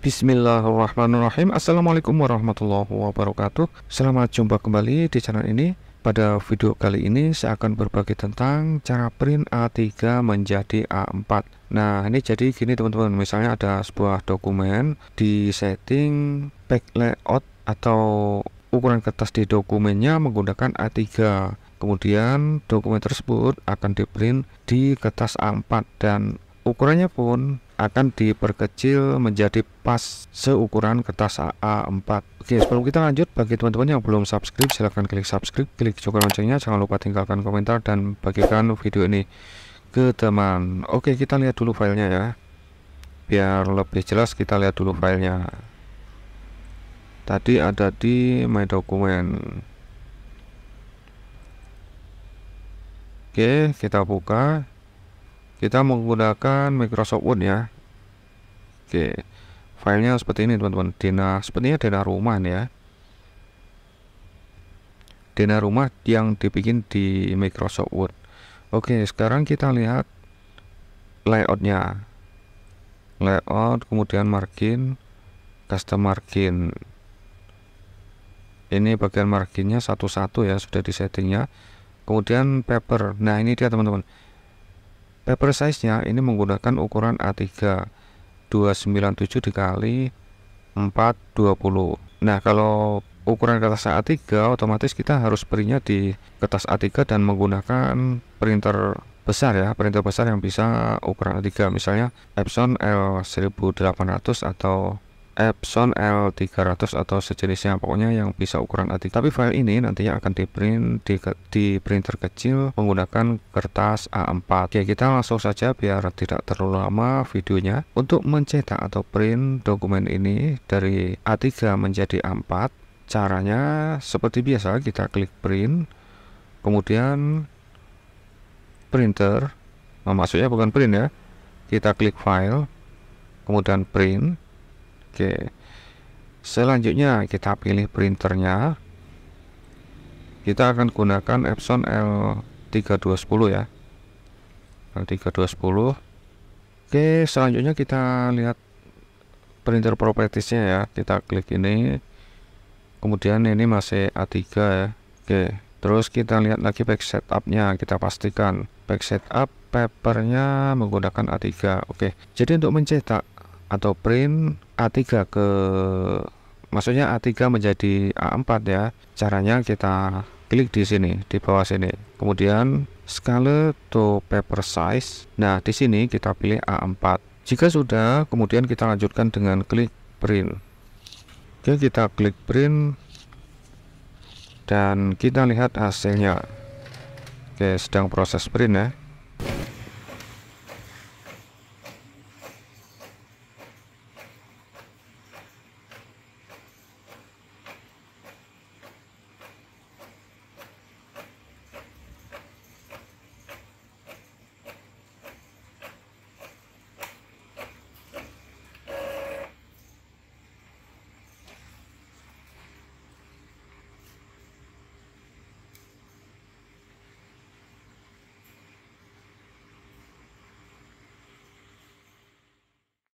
Bismillahirrahmanirrahim Assalamualaikum warahmatullahi wabarakatuh Selamat jumpa kembali di channel ini Pada video kali ini saya akan berbagi tentang cara print A3 menjadi A4 Nah ini jadi gini teman-teman Misalnya ada sebuah dokumen di setting back layout atau ukuran kertas di dokumennya menggunakan A3 Kemudian dokumen tersebut akan di print di kertas A4 dan ukurannya pun akan diperkecil menjadi pas seukuran kertas AA4 Oke sebelum kita lanjut bagi teman-teman yang belum subscribe silahkan klik subscribe klik juga loncengnya jangan lupa tinggalkan komentar dan bagikan video ini ke teman Oke kita lihat dulu filenya ya biar lebih jelas kita lihat dulu filenya tadi ada di my dokumen Oke kita buka kita menggunakan Microsoft Word ya Oke filenya seperti ini teman-teman dena sepertinya dana rumah ya dena rumah yang dibikin di Microsoft Word oke sekarang kita lihat layoutnya layout kemudian margin custom margin ini bagian marginnya satu-satu ya sudah di settingnya kemudian paper nah ini dia teman-teman paper size nya ini menggunakan ukuran A3 297 dikali 420 nah kalau ukuran kertas A3 otomatis kita harus printnya di kertas A3 dan menggunakan printer besar ya printer besar yang bisa ukuran A3 misalnya Epson L1800 atau Epson L300 atau sejenisnya pokoknya yang bisa ukuran A3 tapi file ini nantinya akan di print di, di printer kecil menggunakan kertas A4 oke kita langsung saja biar tidak terlalu lama videonya untuk mencetak atau print dokumen ini dari A3 menjadi A4 caranya seperti biasa kita klik print kemudian printer nah, maksudnya bukan print ya kita klik file kemudian print Oke. Selanjutnya kita pilih printernya. Kita akan gunakan Epson L3210 ya. L3210. Oke, selanjutnya kita lihat printer propertiesnya ya. Kita klik ini. Kemudian ini masih A3 ya. Oke, terus kita lihat lagi back setupnya. Kita pastikan back setup papernya menggunakan A3. Oke, jadi untuk mencetak atau print A3 ke maksudnya A3 menjadi A4 ya. Caranya kita klik di sini di bawah sini. Kemudian scale to paper size. Nah, di sini kita pilih A4. Jika sudah, kemudian kita lanjutkan dengan klik print. Oke, kita klik print dan kita lihat hasilnya. Oke, sedang proses print ya.